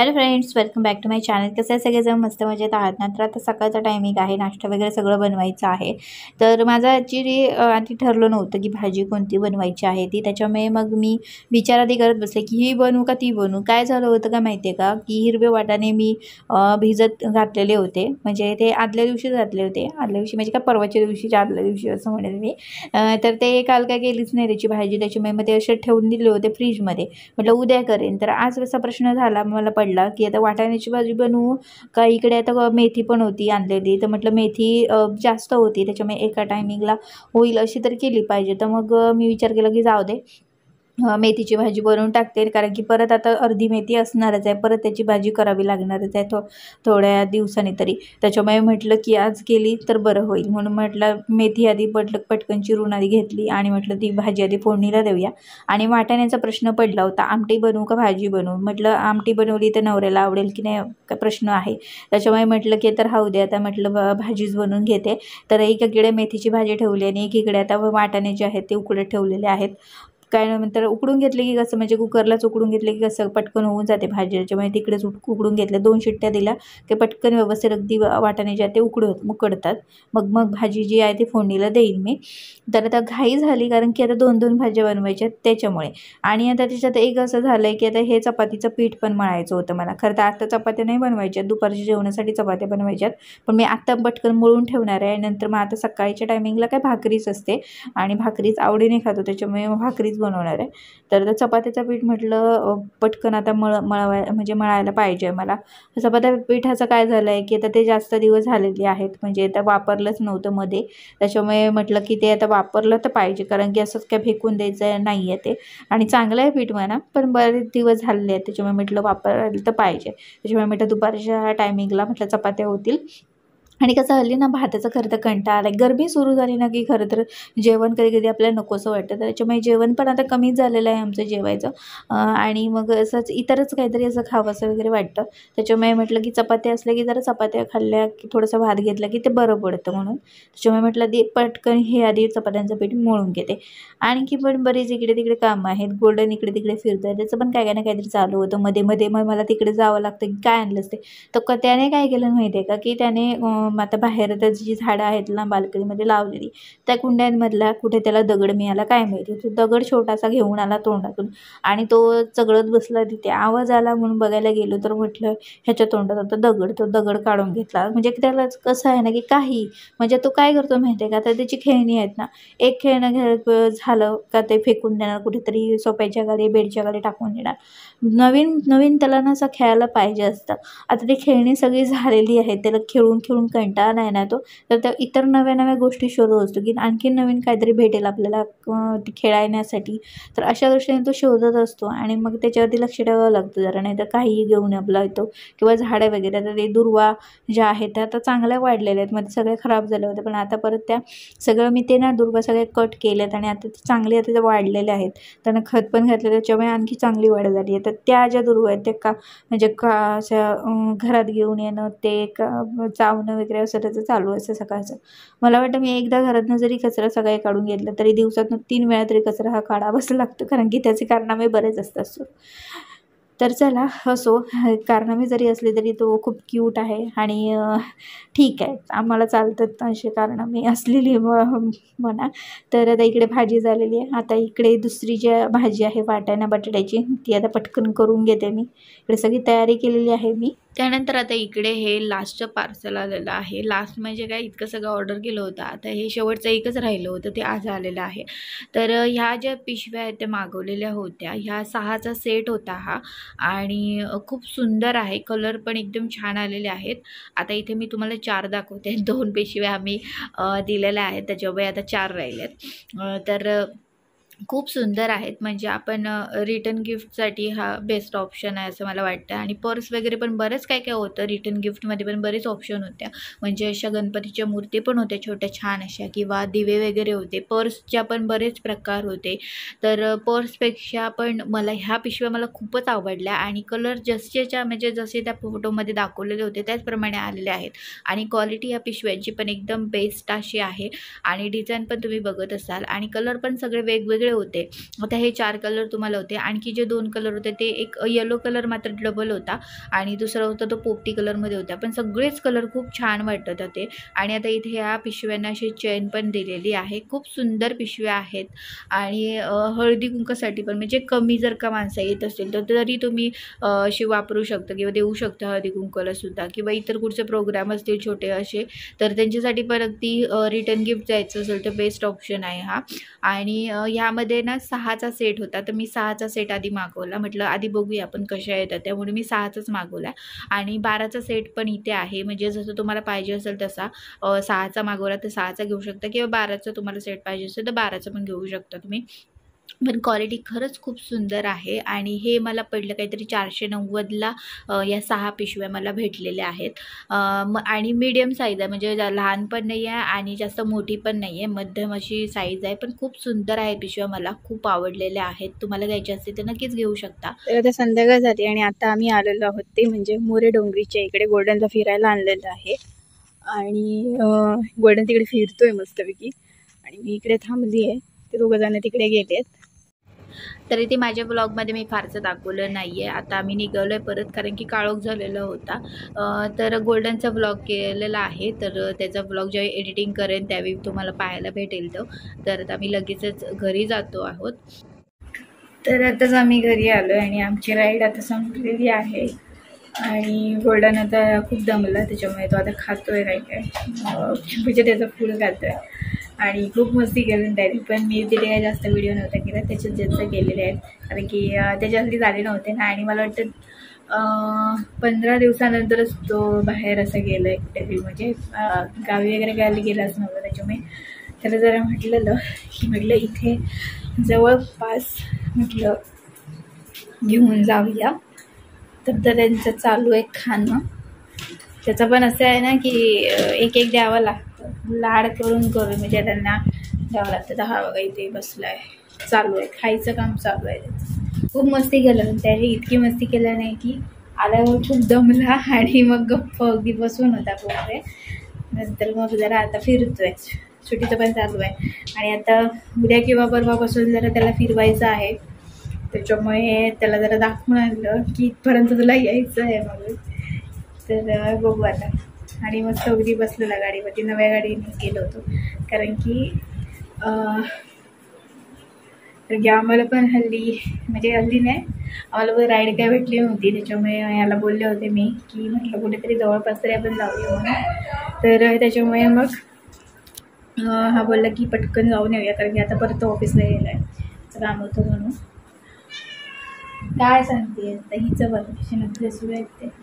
hello friends welcome back to my channel कसं आहे जण मस्त मजेत आहात ना तर आता सकाळचा टायमिंग आहे नाश्ता वगैरे सगळं बनवायचं आहे तर माझं ॲक्च्युली आधी ठरलं नव्हतं की भाजी कोणती बनवायची आहे ती त्याच्यामुळे मग मी विचार आधी करत बसले की ही बनवू का ती बनवू काय झालं होतं का माहिती आहे का की हिरवे वाटाने मी भिजत घातलेले होते म्हणजे ते आदल्या दिवशीच घातले होते आदल्या दिवशी म्हणजे का परवाच्या दिवशीच्या आदल्या दिवशी असं म्हणेल मी तर ते काल काय केलीच नाही त्याची भाजी त्याच्यामुळे मग ते असे ठेवून दिले होते फ्रीजमध्ये म्हटलं उद्या करेन तर आज असा प्रश्न झाला मला पडला की आता वाटाण्याची भाजी बनवू का इकडे आता मेथी पण होती आणलेली तर म्हटलं मेथी जास्त होती त्याच्यामुळे एका टायमिंगला होईल अशी तर केली पाहिजे तर मग मी विचार केला की जाऊ दे मेथीची भाजी बनवून टाकते कारण की परत आता अर्धी मेथी असणारच आहे परत त्याची भाजी करावी लागणारच आहे थो थोड्या दिवसांनी तरी त्याच्यामुळे म्हटलं की आज केली तर बरं होईल म्हणून म्हटलं मेथी आधी पटलं पटकन चिरून आधी घेतली आणि म्हटलं ती भाजी आधी फोडणीला देऊया आणि वाटाण्याचा प्रश्न पडला होता आमटी बनवू का भाजी बनवू म्हटलं आमटी बनवली तर नवऱ्याला आवडेल की नाही का प्रश्न आहे त्याच्यामुळे म्हटलं की तर हा दे आता म्हटलं भाजीच बनवून घेते तर एकीकडे मेथीची भाजी ठेवली आणि एकीकडे आता वाटाणे जे आहेत ते उकडे ठेवलेले आहेत काय नंतर उकडून घेतले की कसं म्हणजे कुकरलाच उकडून घेतले की कसं पटकन होऊन जाते भाजी त्याच्यामुळे तिकडेच उकडून घेतलं दोन शिट्ट्या दिल्या की पटकन व्यवस्थित अगदी वाटाने ज्या ते उकडत उकडतात मग मग भाजी जी आहे ती फोडणीला देईन मी तर आता घाई झाली कारण की आता दोन दोन भाज्या बनवायच्या त्याच्यामुळे आणि आता त्याच्यात एक असं झालं आहे की आता हे चपातीचं पीठ पण मळायचं होतं मला खरं तर आता चपात्या नाही बनवायच्यात दुपारच्या जेवणासाठी चपात्या बनवायच्यात पण मी आत्ता पटकन मळून ठेवणार आहे नंतर मग आता सकाळच्या टायमिंगला काय भाकरीच असते आणि भाकरीच आवडीने खातो त्याच्यामुळे भाकरीच बनवणार आहे तर चपात्याचं पीठ म्हटलं पटकन आता मळ मळवाय म्हणजे मळायला पाहिजे मला चपात्या पीठाचं काय झालं आहे की आता ते जास्त दिवस झालेले आहेत म्हणजे आता वापरलंच नव्हतं मध्ये त्याच्यामुळे म्हटलं की ते आता वापरलं तर पाहिजे कारण की असंच काय फेकून द्यायचं नाही आहे ते आणि चांगलं आहे पीठ म्हणा पण बरेच दिवस झालेले आहेत त्याच्यामुळे म्हटलं वापरायला तर पाहिजे त्याच्यामुळे म्हटलं दुपारच्या टायमिंगला म्हटलं चपात्या होतील आणि कसं हल्ली ना भाताचं खरं तर कंटा आला गरबी सुरू झाली ना की खरं तर जेवण कधी कधी आपल्याला नकोसं वाटतं त्याच्यामुळे जेवण पण आता कमीच झालेलं आहे आमचं जेवायचं आणि मग असंच इतरच काहीतरी असं खावंसं वगैरे वाटतं त्याच्यामुळे म्हटलं की चपात्या असल्या की जरा चपात्या खाल्ल्या की थोडंसं भात घेतला की ते बरं पडतं म्हणून त्याच्यामुळे म्हटलं ते पटकन हे आधी चपात्यांचं पीठ मळून घेते आणखी पण बरीच इकडे तिकडे कामं आहेत गोल्डन इकडे तिकडे फिरतो आहे त्याचं पण काय काय ना काहीतरी चालू होतं मध्ये मध्ये मग मला तिकडे जावं लागतं की काय आणलंच ते तर त्याने काय केलं माहिती आहे का की त्याने मग आता बाहेर जी झाडं आहेत ना बाल्कनीमध्ये लावलेली त्या कुंड्यांमधला कुठे त्याला दगड मिळाला काय माहिती तो दगड छोटासा घेऊन आला तोंडातून आणि तो चगळत बसला तिथे आवाज आला म्हणून बघायला गेलो तर म्हटलं ह्याच्या तोंडात आता दगड तो दगड काढून घेतला म्हणजे त्याला कसं आहे ना की काही म्हणजे तो काय करतो माहिती आहे का आता त्याची खेळणी आहेत ना एक खेळणं घे झालं का ते फेकून देणार कुठेतरी सोप्याच्या गाडी बेडच्या गाडी टाकून देणार नवीन नवीन त्याला ना असं खेळायला पाहिजे असतं आता ती खेळणी सगळी झालेली आहे त्याला खेळून खेळून कंटाळा नाही ना तो तर त्या इतर नव्या नव्या गोष्टी शोधत असतो की आणखी नवीन काहीतरी भेटेल आपल्याला खेळण्यासाठी तर अशा दृष्टीने तो शोधत असतो आणि मग त्याच्यावरती लक्ष ठेवावं लागतं जरा नाही तर काहीही घेऊन आपला येतो किंवा झाडं वगैरे तर ते दुर्वा ज्या आहेत त्या आता चांगल्या वाढलेल्या आहेत मध्ये सगळ्या खराब झाले होते पण आता परत त्या सगळं मी ते ना दुर्वा सगळे कट केल्यात आणि आता ते चांगले आता ते वाढलेल्या आहेत त्यांना खत पण घातलं त्याच्यामुळे आणखी चांगली वाढ झाली आहे तर त्या ज्या दुर्वा आहेत त्या का म्हणजे का अशा घरात घेऊन येणं ते का चावणं वगैरे वगैरे असं चालू असतं सकाळचं मला वाटतं मी एकदा घरातनं जरी कचरा सगळा काढून घेतला तरी दिवसातून तीन वेळा तरी कचरा हा काढावाच लागतो कारण की त्याचे कारणामे बरेच असतात सो तर चला असो कारनामे जरी असले तरी तो खूप क्यूट आहे आणि ठीक आहे आम्हाला चालतात असे कारणामे असलेली म्हणा तर आता इकडे भाजी झालेली आहे आता इकडे दुसरी जी भाजी आहे वाटाणा बटाट्याची ती आता पटकन करून घेते मी इकडे सगळी तयारी केलेली आहे मी त्यानंतर आता इकडे हे लास्टचं पार्सल आलेलं आहे लास्ट म्हणजे काय इतकं सगळं ऑर्डर केलं होतं आता हे शेवटचं एकच राहिलं होतं ते आज आलेलं आहे तर ह्या ज्या पिशव्या आहेत त्या मागवलेल्या होत्या ह्या सहाचा सेट होता हा आणि खूप सुंदर आहे कलर पण एकदम छान आलेले आहेत आता इथे मी तुम्हाला चार दाखवते दोन पिशव्या आम्ही दिलेल्या आहेत त्याच्यामुळे आता चार राहिल्यात तर खूप सुंदर आहेत म्हणजे आपण रिटर्न गिफ्टसाठी हा बेस्ट ऑप्शन आहे असं मला वाटतं आणि पर्स वगैरे पण बरंच काय काय होतं रिटर्न गिफ्टमध्ये पण बरेच ऑप्शन होत्या म्हणजे अशा गणपतीच्या मूर्ती पण होत्या छोट्या छान अशा किंवा दिवे वगैरे होते पर्सच्या पण बरेच प्रकार होते तर पर्सपेक्षा पण मला ह्या पिशव्या मला खूपच आवडल्या आणि कलर जसेच्या म्हणजे जसे त्या फोटोमध्ये दाखवलेले होते त्याचप्रमाणे आलेले आहेत आणि क्वालिटी ह्या पिशव्यांची पण एकदम बेस्ट अशी आहे आणि डिझाईन पण तुम्ही बघत असाल आणि कलर पण सगळे वेगवेगळे होते आता हे चार कलर तुम्हाला होते आणखी जे दोन कलर होते ते एक येलो कलर मात्र डबल होता आणि दुसरा होता तो पोपटी कलरमध्ये होता पण सगळेच कलर खूप छान वाटत होते आणि आता इथे ह्या पिशव्यांना अशी चेन पण दिलेली आहे खूप सुंदर पिशव्या आहेत आणि हळदी कुंकासाठी पण म्हणजे कमी जर का माणसं येत असतील तर तरी तुम्ही अशी वापरू शकता किंवा देऊ शकता हळदी कुंकाला सुद्धा किंवा इतर कुठचे प्रोग्राम असतील छोटे असे तर त्यांच्यासाठी पण अगदी रिटर्न गिफ्ट जायचं असेल तर बेस्ट ऑप्शन आहे हा आणि ह्या त्यामध्ये ना सहाचा सेट होता तर मी सहाचा सेट आधी मागवला म्हटलं आधी बघूया आपण कशा येतात त्यामुळे मी सहाचाच मागवला आणि बाराचा सेट पण इथे आहे म्हणजे जसं तुम्हाला पाहिजे असेल तसा सहाचा मागवला तर सहाचा घेऊ शकता किंवा बाराचा तुम्हाला सेट पाहिजे असेल तर बाराचा पण घेऊ शकता तुम्ही पण क्वालिटी खरंच खूप सुंदर आहे आणि हे मला पडलं काहीतरी चारशे नव्वदला या सहा पिशव्या मला भेटलेल्या आहेत म आणि मीडियम साईज आहे म्हणजे लहान पण नाही आहे आणि जास्त मोठी पण नाही आहे मध्यम अशी साईज आहे पण खूप सुंदर आहे पिशव्या मला खूप आवडलेल्या आहेत तुम्हाला घ्यायच्या असते तर नक्कीच घेऊ शकता आता संध्याकाळ झाली आणि आता आम्ही आलेलो आहोत ते म्हणजे मोरे डोंगरीच्या इकडे गोल्डनला फिरायला आणलेलं आहे आणि गोल्डन तिकडे फिरतोय मस्तपैकी आणि मी इकडे थांबली आहे ते दोघं जण तिकडे गेलेत तरी ते माझ्या ब्लॉगमध्ये मी फारसं दाखवलं नाही आहे आता आम्ही निघालो आहे परत कारण की काळोख झालेला होता तर गोल्डनचा ब्लॉग केलेला आहे तर त्याचा ब्लॉग ज्यावेळी एडिटिंग करेन त्यावेळी तुम्हाला पाहायला भेटेल तो तर आता आम्ही लगेचच घरी जातो आहोत तर आताच आम्ही घरी आलो आणि आमची राईड आता संपलेली आहे आणि गोल्डन आता खूप दमला त्याच्यामुळे तो आता खातोय आहे काय म्हणजे त्याचं फूल खातोय आणि खूप मस्ती करून त्यात पण मी तिथे काही जास्त व्हिडिओ नव्हता केला त्याच्यात जास्त केलेले आहेत कारण की त्याच्यासाठी झाले नव्हते ना आणि मला वाटतं पंधरा दिवसानंतरच तो बाहेर असं गेलं इंटरव्ह्यू म्हणजे गावी वगैरे गायला गेलाच नव्हतं त्याच्यामुळे त्याला जरा म्हटलेलं की म्हटलं इथे जवळपास म्हटलं घेऊन जाऊया तर त्यांचं चालू आहे खाणं त्याचं पण असं आहे ना की एक एक द्यावं लागतं लाड करून करून म्हणजे त्यांना द्यावं लागतं दहा बघा इथे बसलाय आहे चालू आहे खायचं काम चालू आहे खूप मस्ती केलं त्याने इतकी मस्ती केलं नाही की आल्यावर खूप दमला आणि मग गप्प अगदी बसून होता कोणते नंतर मग जरा आता फिरतो आहे पण चालू आहे आणि आता उद्या किंवा परवापासून जरा त्याला फिरवायचं आहे त्याच्यामुळे त्याला जरा दाखवून आणलं की इथपर्यंत तुला यायचं आहे मग तर बघू आता आणि मस्त अगदी बसलेला गाडीवरती नव्या गाडीने गेलो होतो कारण की तर की आम्हाला पण हल्ली म्हणजे हल्ली नाही आम्हाला पण राईड काय भेटली नव्हती त्याच्यामुळे याला बोलले होते मी की म्हटलं कुठेतरी जवळपास तरी आपण जाऊया म्हणून तर त्याच्यामुळे मग हा बोलला की पटकन जाऊन येऊया कारण की आता परत ऑफिसला गेला आहे तर काम होतं म्हणून काय सांगते आता हिचं सुरू आहेत ते